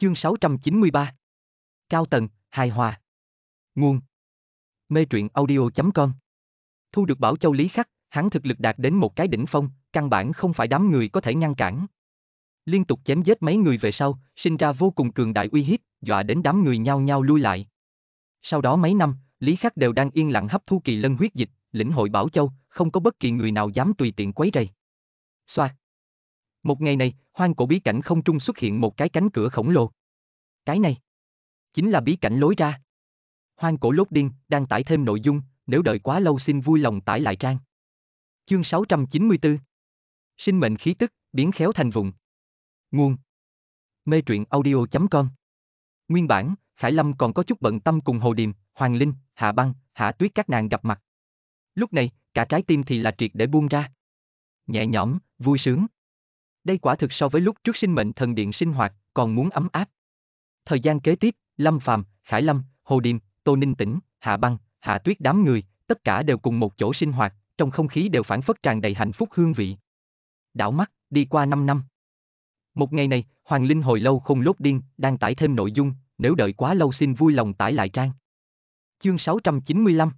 Chương 693 Cao tầng, hài hòa Nguồn Mê truyện audio.com Thu được bảo châu lý khắc, hắn thực lực đạt đến một cái đỉnh phong, căn bản không phải đám người có thể ngăn cản. Liên tục chém giết mấy người về sau, sinh ra vô cùng cường đại uy hiếp, dọa đến đám người nhau nhau lui lại. Sau đó mấy năm, Lý Khắc đều đang yên lặng hấp thu kỳ lân huyết dịch, lĩnh hội Bảo Châu, không có bất kỳ người nào dám tùy tiện quấy rầy. Xoa. Một ngày này, hoang cổ bí cảnh không trung xuất hiện một cái cánh cửa khổng lồ. Cái này, chính là bí cảnh lối ra. Hoang cổ lốt điên, đang tải thêm nội dung, nếu đợi quá lâu xin vui lòng tải lại trang. Chương 694 Sinh mệnh khí tức, biến khéo thành vùng. Nguồn Mê truyện audio.com Nguyên bản, Khải Lâm còn có chút bận tâm cùng Hồ Điềm, Hoàng Linh, Hạ Băng, Hạ Tuyết các nàng gặp mặt. Lúc này, cả trái tim thì là triệt để buông ra. Nhẹ nhõm, vui sướng đây quả thực so với lúc trước sinh mệnh thần điện sinh hoạt, còn muốn ấm áp. Thời gian kế tiếp, Lâm Phàm, Khải Lâm, Hồ Điềm, Tô Ninh Tĩnh, Hạ Băng, Hạ Tuyết đám người, tất cả đều cùng một chỗ sinh hoạt, trong không khí đều phản phất tràn đầy hạnh phúc hương vị. Đảo mắt, đi qua 5 năm. Một ngày này, Hoàng Linh hồi lâu không lốt điên, đang tải thêm nội dung, nếu đợi quá lâu xin vui lòng tải lại trang. Chương 695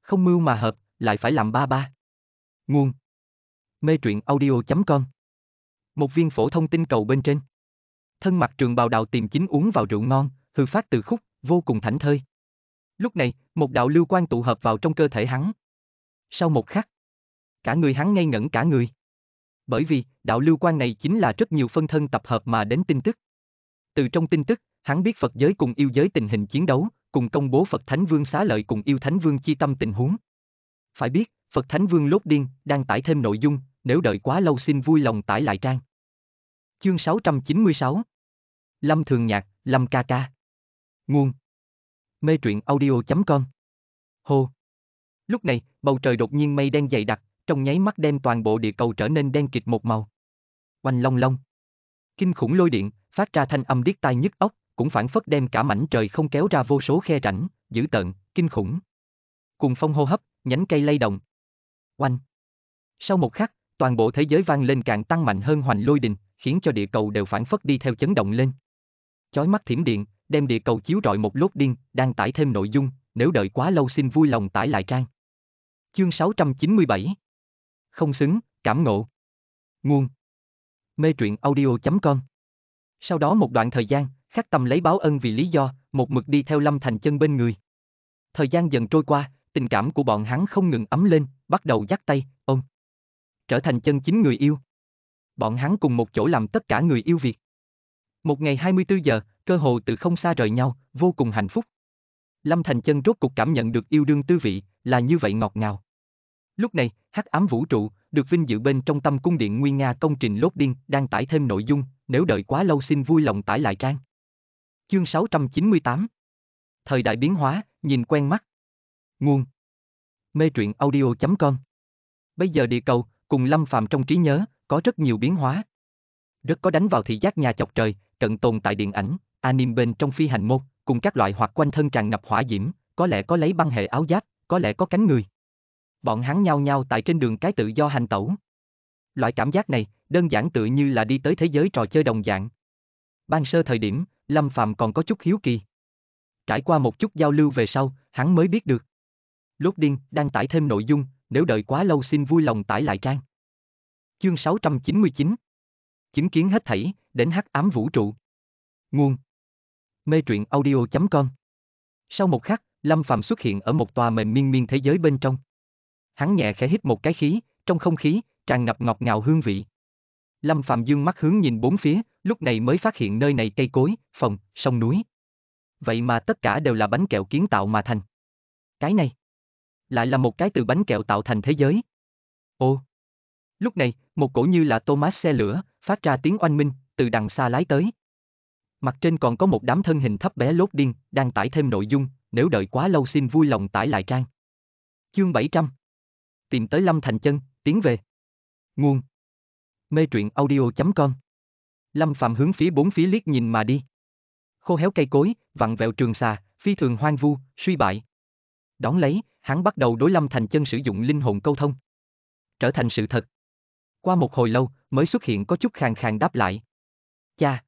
Không mưu mà hợp, lại phải làm ba ba. Nguồn Mê truyện audio.com một viên phổ thông tinh cầu bên trên. Thân mặt trường bào đạo tìm chính uống vào rượu ngon, hư phát từ khúc, vô cùng thảnh thơi. Lúc này, một đạo lưu quan tụ hợp vào trong cơ thể hắn. Sau một khắc, cả người hắn ngây ngẩn cả người. Bởi vì, đạo lưu quan này chính là rất nhiều phân thân tập hợp mà đến tin tức. Từ trong tin tức, hắn biết Phật giới cùng yêu giới tình hình chiến đấu, cùng công bố Phật Thánh Vương xá lợi cùng yêu Thánh Vương chi tâm tình huống. Phải biết, Phật Thánh Vương lốt điên, đang tải thêm nội dung, nếu đợi quá lâu xin vui lòng tải lại trang. Chương 696 Lâm Thường Nhạc, Lâm Ca Ca Nguồn Mê truyện audio.com Hô Lúc này, bầu trời đột nhiên mây đen dày đặc, trong nháy mắt đem toàn bộ địa cầu trở nên đen kịt một màu. Oanh long long Kinh khủng lôi điện, phát ra thanh âm điếc tai nhức óc, cũng phản phất đem cả mảnh trời không kéo ra vô số khe rãnh, dữ tợn, kinh khủng. Cùng phong hô hấp, nhánh cây lay động. Oanh. Sau một khắc, toàn bộ thế giới vang lên càng tăng mạnh hơn hoành lôi đình, khiến cho địa cầu đều phản phất đi theo chấn động lên. Chói mắt thiểm điện, đem địa cầu chiếu rọi một lốt điên, đang tải thêm nội dung, nếu đợi quá lâu xin vui lòng tải lại trang. Chương 697 Không xứng, cảm ngộ Nguồn Mê truyện audio.com Sau đó một đoạn thời gian, khắc tâm lấy báo ân vì lý do, một mực đi theo Lâm Thành chân bên người. Thời gian dần trôi qua, tình cảm của bọn hắn không ngừng ấm lên, bắt đầu dắt tay, trở thành chân chính người yêu. Bọn hắn cùng một chỗ làm tất cả người yêu việc. Một ngày 24 giờ, cơ hồ từ không xa rời nhau, vô cùng hạnh phúc. Lâm Thành Chân rốt cục cảm nhận được yêu đương tư vị, là như vậy ngọt ngào. Lúc này, hắc ám vũ trụ, được vinh dự bên trong tâm cung điện Nguyên Nga công trình lốt điên, đang tải thêm nội dung, nếu đợi quá lâu xin vui lòng tải lại trang. Chương 698 Thời đại biến hóa, nhìn quen mắt. Nguồn Mê truyện audio.com Bây giờ địa cầu, cùng Lâm Phàm trong trí nhớ, có rất nhiều biến hóa. Rất có đánh vào thị giác nhà chọc trời, cận tồn tại điện ảnh, anime bên trong phi hành môn, cùng các loại hoặc quanh thân tràn ngập hỏa diễm, có lẽ có lấy băng hệ áo giáp, có lẽ có cánh người. Bọn hắn nhao nhao tại trên đường cái tự do hành tẩu. Loại cảm giác này, đơn giản tự như là đi tới thế giới trò chơi đồng dạng. Ban sơ thời điểm, Lâm Phàm còn có chút hiếu kỳ. Trải qua một chút giao lưu về sau, hắn mới biết được. Lốt điên đang tải thêm nội dung, nếu đợi quá lâu xin vui lòng tải lại trang. Chương 699 Chứng kiến hết thảy, đến hắc ám vũ trụ. Nguồn Mê truyện audio.com Sau một khắc, Lâm Phàm xuất hiện ở một tòa mềm miên miên thế giới bên trong. Hắn nhẹ khẽ hít một cái khí, trong không khí, tràn ngập ngọt ngào hương vị. Lâm Phạm dương mắt hướng nhìn bốn phía, lúc này mới phát hiện nơi này cây cối, phòng, sông núi. Vậy mà tất cả đều là bánh kẹo kiến tạo mà thành. Cái này, lại là một cái từ bánh kẹo tạo thành thế giới. Ô! Lúc này, một cổ như là Thomas xe lửa, phát ra tiếng oanh minh, từ đằng xa lái tới. Mặt trên còn có một đám thân hình thấp bé lốt điên, đang tải thêm nội dung, nếu đợi quá lâu xin vui lòng tải lại trang. Chương 700 Tìm tới Lâm Thành Chân, tiến về. Nguồn Mê truyện audio.com Lâm Phạm hướng phía bốn phía liếc nhìn mà đi. Khô héo cây cối, vặn vẹo trường xà, phi thường hoang vu, suy bại, Đón lấy, hắn bắt đầu đối Lâm Thành Chân sử dụng linh hồn câu thông. Trở thành sự thật. Qua một hồi lâu, mới xuất hiện có chút khàn khàn đáp lại. Cha!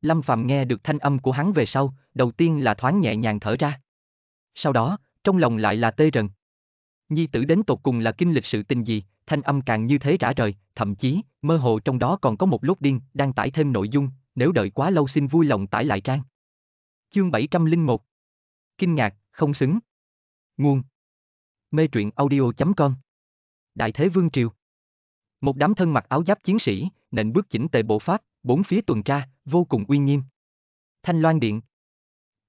Lâm Phạm nghe được thanh âm của hắn về sau, đầu tiên là thoáng nhẹ nhàng thở ra. Sau đó, trong lòng lại là tê rần. Nhi tử đến tột cùng là kinh lịch sự tình gì, thanh âm càng như thế rã rời, thậm chí, mơ hồ trong đó còn có một lốt điên, đang tải thêm nội dung, nếu đợi quá lâu xin vui lòng tải lại trang. Chương 701 Kinh ngạc, không xứng Nguồn Mê truyện audio.com Đại Thế Vương Triều Một đám thân mặc áo giáp chiến sĩ, nện bước chỉnh tề bộ pháp, bốn phía tuần tra, vô cùng uy nghiêm. Thanh Loan Điện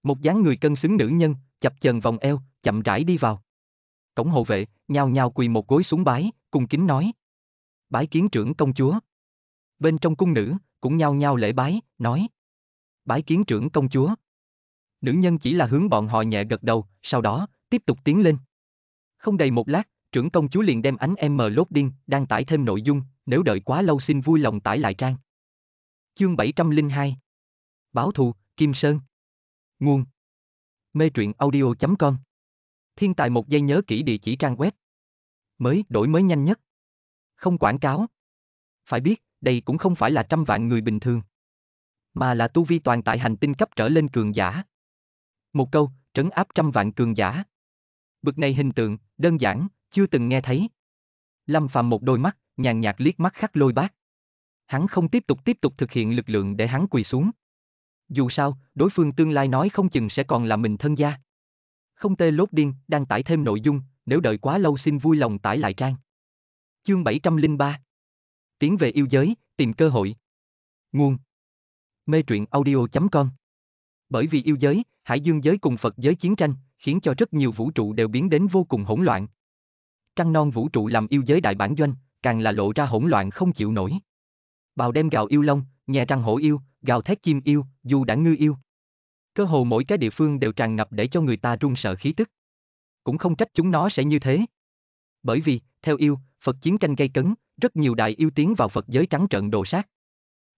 Một dáng người cân xứng nữ nhân, chập chờn vòng eo, chậm rãi đi vào. Cổng hộ vệ, nhào nhào quỳ một gối xuống bái, cung kính nói. Bái kiến trưởng công chúa. Bên trong cung nữ, cũng nhao nhao lễ bái, nói. Bái kiến trưởng công chúa. Nữ nhân chỉ là hướng bọn họ nhẹ gật đầu, sau đó, tiếp tục tiến lên. Không đầy một lát, trưởng công chúa liền đem ánh em mờ lốt điên, đang tải thêm nội dung, nếu đợi quá lâu xin vui lòng tải lại trang. Chương 702 Báo thù, Kim Sơn Nguồn Mê truyện audio.com Thiên tài một giây nhớ kỹ địa chỉ trang web Mới, đổi mới nhanh nhất Không quảng cáo Phải biết, đây cũng không phải là trăm vạn người bình thường Mà là tu vi toàn tại hành tinh cấp trở lên cường giả Một câu, trấn áp trăm vạn cường giả Bực này hình tượng, đơn giản, chưa từng nghe thấy. Lâm Phạm một đôi mắt, nhàn nhạt liếc mắt khắc lôi bác. Hắn không tiếp tục tiếp tục thực hiện lực lượng để hắn quỳ xuống. Dù sao, đối phương tương lai nói không chừng sẽ còn là mình thân gia. Không tê lốt điên, đang tải thêm nội dung, nếu đợi quá lâu xin vui lòng tải lại trang. Chương 703 Tiến về yêu giới, tìm cơ hội. Nguồn Mê truyện audio.com Bởi vì yêu giới, hải dương giới cùng Phật giới chiến tranh, khiến cho rất nhiều vũ trụ đều biến đến vô cùng hỗn loạn. Trăng non vũ trụ làm yêu giới đại bản doanh, càng là lộ ra hỗn loạn không chịu nổi. Bào đem gào yêu long, nhà trăng hổ yêu, gào thét chim yêu, dù đã ngư yêu. Cơ hồ mỗi cái địa phương đều tràn ngập để cho người ta run sợ khí tức. Cũng không trách chúng nó sẽ như thế. Bởi vì, theo yêu, Phật chiến tranh gây cấn, rất nhiều đại yêu tiến vào Phật giới trắng trận đồ sát.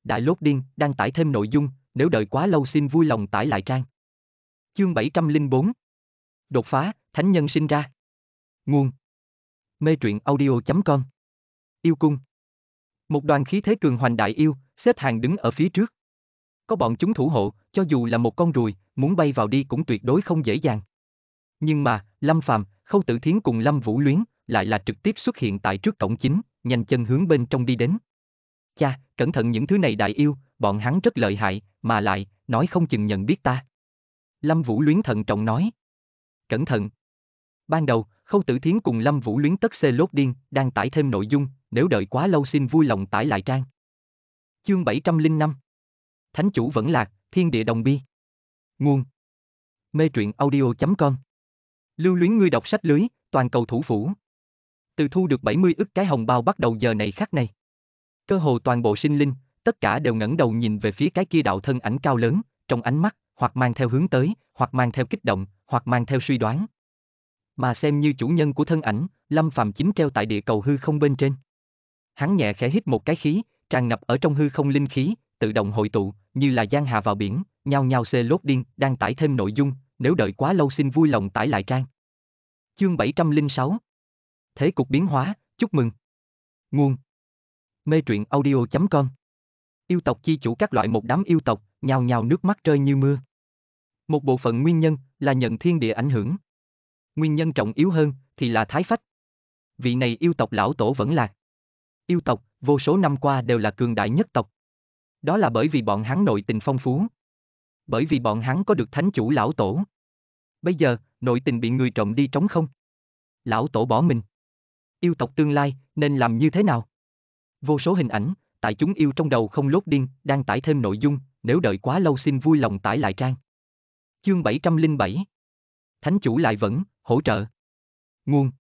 Đại Lốt Điên đang tải thêm nội dung, nếu đợi quá lâu xin vui lòng tải lại trang. Chương 704 Đột phá, thánh nhân sinh ra. Nguồn. Mê truyện audio.com Yêu cung. Một đoàn khí thế cường hoành đại yêu, xếp hàng đứng ở phía trước. Có bọn chúng thủ hộ, cho dù là một con ruồi, muốn bay vào đi cũng tuyệt đối không dễ dàng. Nhưng mà, Lâm Phàm, Khâu Tử Thiến cùng Lâm Vũ Luyến, lại là trực tiếp xuất hiện tại trước cổng chính, nhanh chân hướng bên trong đi đến. Cha, cẩn thận những thứ này đại yêu, bọn hắn rất lợi hại, mà lại, nói không chừng nhận biết ta. Lâm Vũ Luyến thận trọng nói cẩn thận. Ban đầu, Khâu Tử Thiến cùng Lâm Vũ Luyến tất xê lốt điên, đang tải thêm nội dung, nếu đợi quá lâu xin vui lòng tải lại trang. Chương 705 Thánh chủ vẫn lạc, thiên địa đồng bi. Nguồn Mê truyện audio.com Lưu luyến ngươi đọc sách lưới, toàn cầu thủ phủ. Từ thu được 70 ức cái hồng bao bắt đầu giờ này khắc này. Cơ hồ toàn bộ sinh linh, tất cả đều ngẩng đầu nhìn về phía cái kia đạo thân ảnh cao lớn, trong ánh mắt, hoặc mang theo hướng tới, hoặc mang theo kích động, hoặc mang theo suy đoán. Mà xem như chủ nhân của thân ảnh, Lâm Phạm chính treo tại địa cầu hư không bên trên. Hắn nhẹ khẽ hít một cái khí, tràn ngập ở trong hư không linh khí, tự động hội tụ, như là giang hà vào biển, nhao nhao xê lốt điên, đang tải thêm nội dung, nếu đợi quá lâu xin vui lòng tải lại trang. Chương 706 Thế cục biến hóa, chúc mừng. Nguồn Mê truyện audio.com Yêu tộc chi chủ các loại một đám yêu tộc, nhào nhào nước mắt rơi như mưa. Một bộ phận nguyên nhân là nhận thiên địa ảnh hưởng. Nguyên nhân trọng yếu hơn thì là thái phách. Vị này yêu tộc lão tổ vẫn lạc. Yêu tộc, vô số năm qua đều là cường đại nhất tộc. Đó là bởi vì bọn hắn nội tình phong phú. Bởi vì bọn hắn có được thánh chủ lão tổ. Bây giờ, nội tình bị người trộm đi trống không. Lão tổ bỏ mình. Yêu tộc tương lai, nên làm như thế nào? Vô số hình ảnh, tại chúng yêu trong đầu không lốt điên, đang tải thêm nội dung, nếu đợi quá lâu xin vui lòng tải lại trang. Chương 707 Thánh chủ lại vẫn, hỗ trợ. Nguồn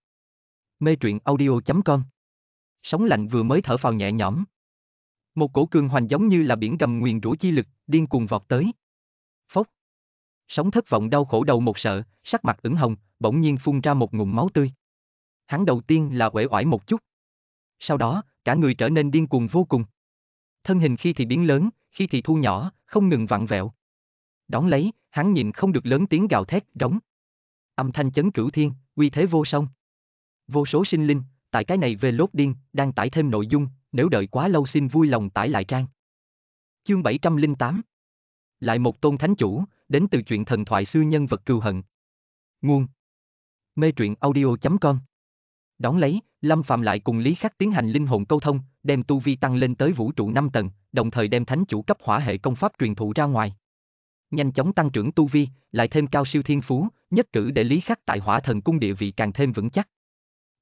Mê truyện audio.com Sống lạnh vừa mới thở phào nhẹ nhõm. Một cổ cường hoành giống như là biển gầm nguyền rủa chi lực, điên cuồng vọt tới. Phốc Sống thất vọng đau khổ đầu một sợ, sắc mặt ửng hồng, bỗng nhiên phun ra một ngụm máu tươi. Hắn đầu tiên là uể oải một chút. Sau đó, cả người trở nên điên cuồng vô cùng. Thân hình khi thì biến lớn, khi thì thu nhỏ, không ngừng vặn vẹo đón lấy, hắn nhìn không được lớn tiếng gào thét, rống. Âm thanh chấn cửu thiên, uy thế vô song. Vô số sinh linh, tại cái này về lốt điên, đang tải thêm nội dung, nếu đợi quá lâu xin vui lòng tải lại trang. Chương 708 Lại một tôn thánh chủ, đến từ chuyện thần thoại xưa nhân vật cừu hận. Nguồn Mê truyện audio.com Đón lấy, Lâm Phạm lại cùng Lý Khắc tiến hành linh hồn câu thông, đem tu vi tăng lên tới vũ trụ 5 tầng, đồng thời đem thánh chủ cấp hỏa hệ công pháp truyền thụ ra ngoài nhanh chóng tăng trưởng tu vi, lại thêm cao siêu thiên phú, nhất cử để Lý Khắc tại Hỏa Thần cung địa vị càng thêm vững chắc.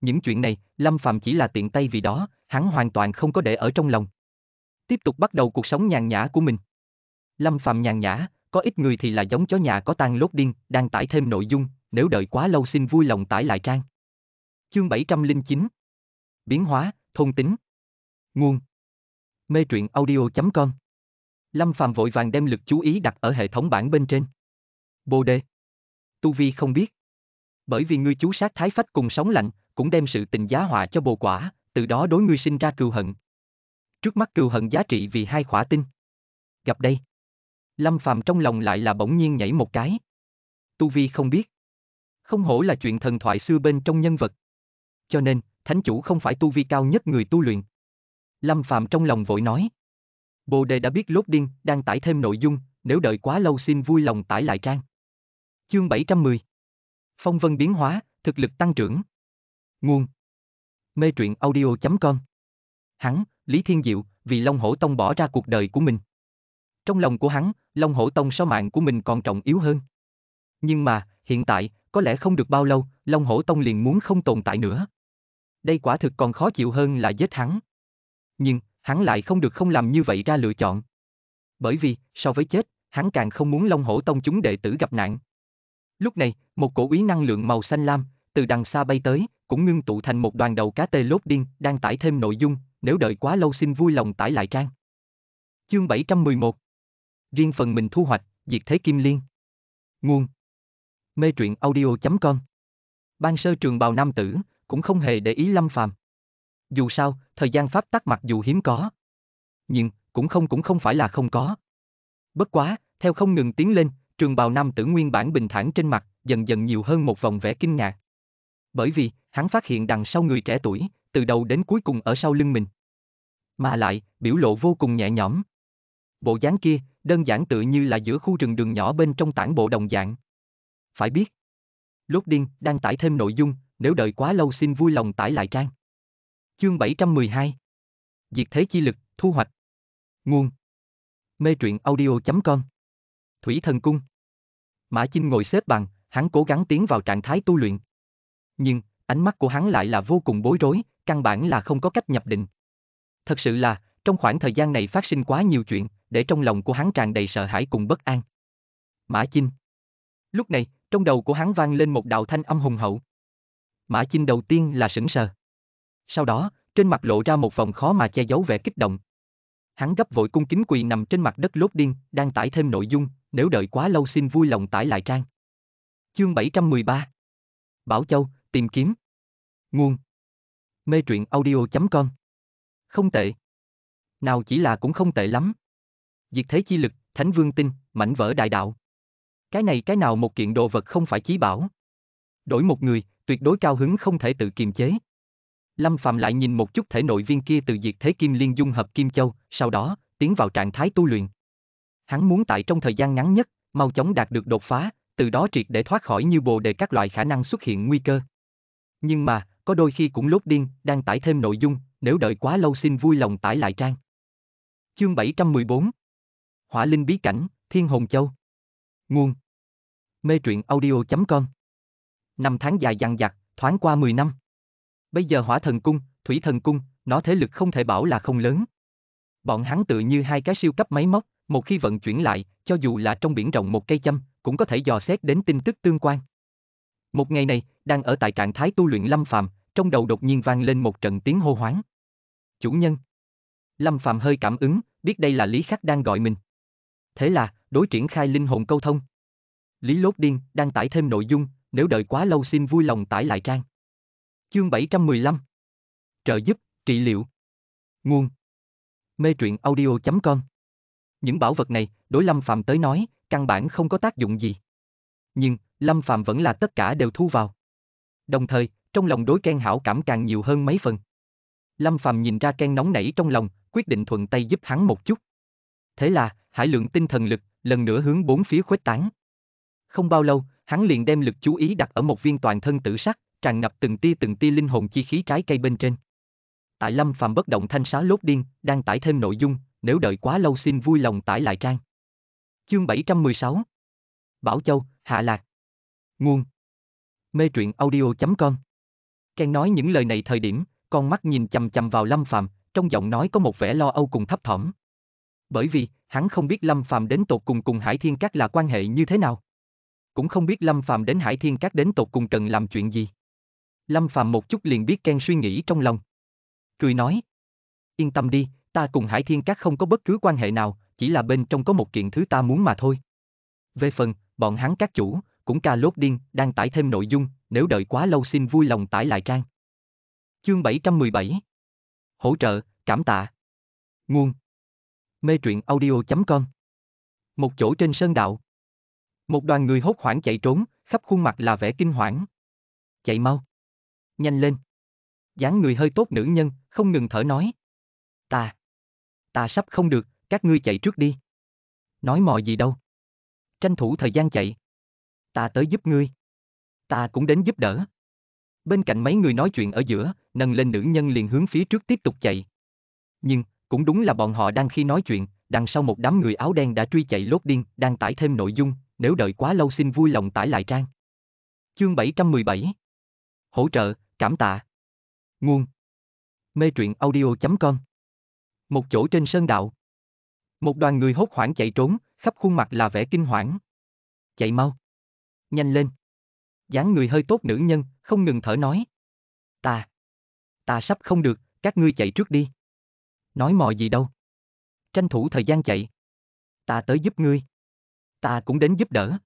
Những chuyện này, Lâm Phàm chỉ là tiện tay vì đó, hắn hoàn toàn không có để ở trong lòng. Tiếp tục bắt đầu cuộc sống nhàn nhã của mình. Lâm Phàm nhàn nhã, có ít người thì là giống chó nhà có tan lốt điên, đang tải thêm nội dung, nếu đợi quá lâu xin vui lòng tải lại trang. Chương 709 Biến hóa, thôn tính Nguồn Mê truyện audio.com Lâm Phàm vội vàng đem lực chú ý đặt ở hệ thống bảng bên trên. Bồ đề. Tu Vi không biết. Bởi vì ngươi chú sát thái phách cùng sóng lạnh, cũng đem sự tình giá họa cho bồ quả, từ đó đối ngươi sinh ra cừu hận. Trước mắt cừu hận giá trị vì hai khỏa tinh. Gặp đây. Lâm Phàm trong lòng lại là bỗng nhiên nhảy một cái. Tu Vi không biết. Không hổ là chuyện thần thoại xưa bên trong nhân vật. Cho nên, thánh chủ không phải tu vi cao nhất người tu luyện. Lâm Phàm trong lòng vội nói. Bồ Đề đã biết lốt điên, đang tải thêm nội dung, nếu đợi quá lâu xin vui lòng tải lại trang. Chương 710 Phong vân biến hóa, thực lực tăng trưởng. Nguồn Mê truyện audio.com Hắn, Lý Thiên Diệu, vì Long Hổ Tông bỏ ra cuộc đời của mình. Trong lòng của hắn, Long Hổ Tông so mạng của mình còn trọng yếu hơn. Nhưng mà, hiện tại, có lẽ không được bao lâu, Long Hổ Tông liền muốn không tồn tại nữa. Đây quả thực còn khó chịu hơn là giết hắn. Nhưng, hắn lại không được không làm như vậy ra lựa chọn. Bởi vì, so với chết, hắn càng không muốn Long Hổ Tông chúng đệ tử gặp nạn. Lúc này, một cổ ý năng lượng màu xanh lam, từ đằng xa bay tới, cũng ngưng tụ thành một đoàn đầu cá tê lốt điên, đang tải thêm nội dung, nếu đợi quá lâu xin vui lòng tải lại trang. Chương 711 Riêng phần mình thu hoạch, diệt thế kim liên. Nguồn Mê truyện audio.com Ban sơ trường bào nam tử, cũng không hề để ý lâm phàm dù sao, thời gian pháp tắc mặc dù hiếm có. Nhưng, cũng không cũng không phải là không có. Bất quá, theo không ngừng tiến lên, trường bào nam tử nguyên bản bình thản trên mặt, dần dần nhiều hơn một vòng vẻ kinh ngạc. Bởi vì, hắn phát hiện đằng sau người trẻ tuổi, từ đầu đến cuối cùng ở sau lưng mình. Mà lại, biểu lộ vô cùng nhẹ nhõm. Bộ dáng kia, đơn giản tự như là giữa khu rừng đường nhỏ bên trong tảng bộ đồng dạng. Phải biết, Lốt Điên đang tải thêm nội dung, nếu đợi quá lâu xin vui lòng tải lại trang. Chương 712 Diệt thế chi lực, thu hoạch Nguồn Mê truyện audio.com Thủy thần cung Mã Chinh ngồi xếp bằng, hắn cố gắng tiến vào trạng thái tu luyện. Nhưng, ánh mắt của hắn lại là vô cùng bối rối, căn bản là không có cách nhập định. Thật sự là, trong khoảng thời gian này phát sinh quá nhiều chuyện, để trong lòng của hắn tràn đầy sợ hãi cùng bất an. Mã Chinh Lúc này, trong đầu của hắn vang lên một đạo thanh âm hùng hậu. Mã Chinh đầu tiên là sững sờ sau đó, trên mặt lộ ra một vòng khó mà che giấu vẻ kích động. Hắn gấp vội cung kính quỳ nằm trên mặt đất lốt điên, đang tải thêm nội dung, nếu đợi quá lâu xin vui lòng tải lại trang. Chương 713 Bảo Châu, tìm kiếm Nguồn Mê truyện audio.com Không tệ Nào chỉ là cũng không tệ lắm. Diệt thế chi lực, thánh vương tinh, mảnh vỡ đại đạo. Cái này cái nào một kiện đồ vật không phải chí bảo. Đổi một người, tuyệt đối cao hứng không thể tự kiềm chế. Lâm Phạm lại nhìn một chút thể nội viên kia từ diệt thế kim liên dung hợp kim châu, sau đó, tiến vào trạng thái tu luyện. Hắn muốn tại trong thời gian ngắn nhất, mau chóng đạt được đột phá, từ đó triệt để thoát khỏi như bồ đề các loại khả năng xuất hiện nguy cơ. Nhưng mà, có đôi khi cũng lốt điên, đang tải thêm nội dung, nếu đợi quá lâu xin vui lòng tải lại trang. Chương 714 Hỏa Linh Bí Cảnh, Thiên Hồn Châu Nguồn Mê truyện audio.com Năm tháng dài dằng dặc, thoáng qua 10 năm Bây giờ hỏa thần cung, thủy thần cung, nó thế lực không thể bảo là không lớn. Bọn hắn tự như hai cái siêu cấp máy móc, một khi vận chuyển lại, cho dù là trong biển rộng một cây châm, cũng có thể dò xét đến tin tức tương quan. Một ngày này, đang ở tại trạng thái tu luyện Lâm Phàm, trong đầu đột nhiên vang lên một trận tiếng hô hoáng. Chủ nhân. Lâm Phàm hơi cảm ứng, biết đây là Lý Khắc đang gọi mình. Thế là, đối triển khai linh hồn câu thông. Lý Lốt Điên đang tải thêm nội dung, nếu đợi quá lâu xin vui lòng tải lại trang. Chương 715 Trợ giúp, trị liệu Nguồn Mê truyện audio.com Những bảo vật này, đối Lâm Phạm tới nói, căn bản không có tác dụng gì. Nhưng, Lâm Phạm vẫn là tất cả đều thu vào. Đồng thời, trong lòng đối Ken hảo cảm càng nhiều hơn mấy phần. Lâm Phạm nhìn ra Ken nóng nảy trong lòng, quyết định thuận tay giúp hắn một chút. Thế là, hải lượng tinh thần lực, lần nữa hướng bốn phía khuếch tán. Không bao lâu, hắn liền đem lực chú ý đặt ở một viên toàn thân tử sắc, tràn ngập từng tia từng tia linh hồn chi khí trái cây bên trên. Tại Lâm Phàm bất động thanh xá lốt điên, đang tải thêm nội dung, nếu đợi quá lâu xin vui lòng tải lại trang. Chương 716 Bảo Châu, Hạ Lạc Nguồn Mê truyện audio.com Ken nói những lời này thời điểm, con mắt nhìn chầm chầm vào Lâm Phàm trong giọng nói có một vẻ lo âu cùng thấp thỏm. Bởi vì, hắn không biết Lâm Phàm đến tột cùng cùng Hải Thiên Các là quan hệ như thế nào. Cũng không biết Lâm Phàm đến Hải Thiên Các đến tột cùng cần làm chuyện gì. Lâm Phạm một chút liền biết Ken suy nghĩ trong lòng. Cười nói. Yên tâm đi, ta cùng Hải Thiên Các không có bất cứ quan hệ nào, chỉ là bên trong có một kiện thứ ta muốn mà thôi. Về phần, bọn hắn các chủ, cũng ca lốt điên, đang tải thêm nội dung, nếu đợi quá lâu xin vui lòng tải lại trang. Chương 717 Hỗ trợ, cảm tạ Nguồn Mê truyện audio.com Một chỗ trên sơn đạo Một đoàn người hốt hoảng chạy trốn, khắp khuôn mặt là vẻ kinh hoảng. Chạy mau nhanh lên. dáng người hơi tốt nữ nhân, không ngừng thở nói. Ta, ta sắp không được, các ngươi chạy trước đi. Nói mọi gì đâu. Tranh thủ thời gian chạy. Ta tới giúp ngươi. Ta cũng đến giúp đỡ. Bên cạnh mấy người nói chuyện ở giữa, nâng lên nữ nhân liền hướng phía trước tiếp tục chạy. Nhưng, cũng đúng là bọn họ đang khi nói chuyện, đằng sau một đám người áo đen đã truy chạy lốt điên, đang tải thêm nội dung, nếu đợi quá lâu xin vui lòng tải lại trang. Chương 717 Hỗ trợ, cảm tạ. Nguồn Mê truyện audio.com Một chỗ trên sơn đạo Một đoàn người hốt hoảng chạy trốn, khắp khuôn mặt là vẻ kinh hoảng. Chạy mau. Nhanh lên. dáng người hơi tốt nữ nhân, không ngừng thở nói. Ta. Ta sắp không được, các ngươi chạy trước đi. Nói mò gì đâu. Tranh thủ thời gian chạy. Ta tới giúp ngươi. Ta cũng đến giúp đỡ.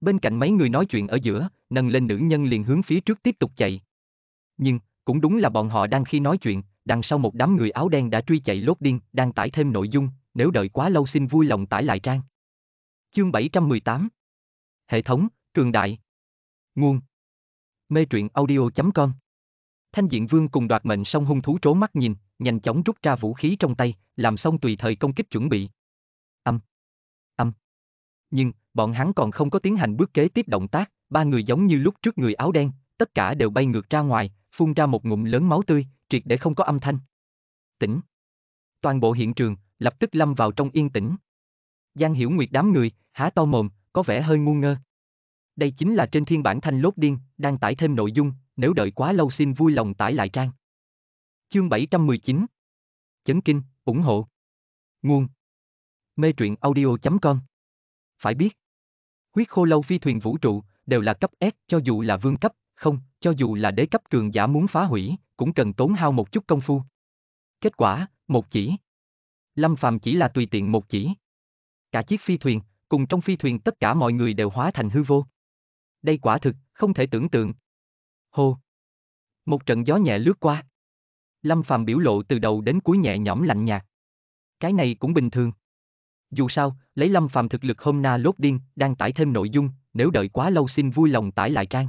Bên cạnh mấy người nói chuyện ở giữa, nâng lên nữ nhân liền hướng phía trước tiếp tục chạy. Nhưng, cũng đúng là bọn họ đang khi nói chuyện, đằng sau một đám người áo đen đã truy chạy lốt điên, đang tải thêm nội dung, nếu đợi quá lâu xin vui lòng tải lại trang. Chương 718 Hệ thống, cường đại Nguồn Mê truyện audio.com Thanh diện vương cùng đoạt mệnh song hung thú trố mắt nhìn, nhanh chóng rút ra vũ khí trong tay, làm xong tùy thời công kích chuẩn bị. Âm. Âm. Nhưng, bọn hắn còn không có tiến hành bước kế tiếp động tác, ba người giống như lúc trước người áo đen, tất cả đều bay ngược ra ngoài, phun ra một ngụm lớn máu tươi, triệt để không có âm thanh. Tỉnh. Toàn bộ hiện trường, lập tức lâm vào trong yên tĩnh. Giang Hiểu Nguyệt đám người, há to mồm, có vẻ hơi ngu ngơ. Đây chính là trên thiên bản thanh lốt điên, đang tải thêm nội dung, nếu đợi quá lâu xin vui lòng tải lại trang. Chương 719 Chấn kinh, ủng hộ Nguồn Mê truyện audio.com Phải biết Huyết khô lâu phi thuyền vũ trụ đều là cấp S cho dù là vương cấp không, cho dù là đế cấp cường giả muốn phá hủy, cũng cần tốn hao một chút công phu. Kết quả, một chỉ. Lâm Phàm chỉ là tùy tiện một chỉ. Cả chiếc phi thuyền, cùng trong phi thuyền tất cả mọi người đều hóa thành hư vô. Đây quả thực, không thể tưởng tượng. Hô. Một trận gió nhẹ lướt qua. Lâm Phàm biểu lộ từ đầu đến cuối nhẹ nhõm lạnh nhạt. Cái này cũng bình thường. Dù sao, lấy Lâm Phàm thực lực hôm na lốt điên, đang tải thêm nội dung, nếu đợi quá lâu xin vui lòng tải lại trang.